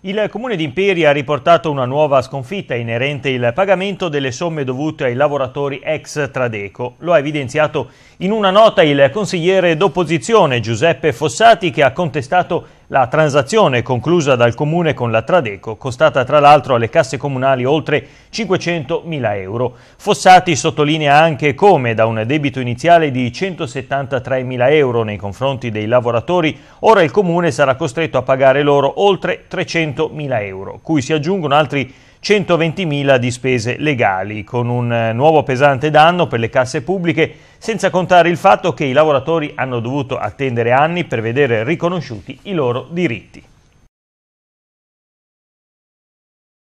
Il Comune di Imperi ha riportato una nuova sconfitta inerente il pagamento delle somme dovute ai lavoratori ex Tradeco. Lo ha evidenziato in una nota il consigliere d'opposizione Giuseppe Fossati che ha contestato la transazione conclusa dal Comune con la Tradeco, costata tra l'altro alle casse comunali oltre 500.000 euro. Fossati sottolinea anche come da un debito iniziale di 173.000 euro nei confronti dei lavoratori, ora il Comune sarà costretto a pagare loro oltre 300.000 euro, cui si aggiungono altri 120.000 di spese legali, con un eh, nuovo pesante danno per le casse pubbliche, senza contare il fatto che i lavoratori hanno dovuto attendere anni per vedere riconosciuti i loro diritti.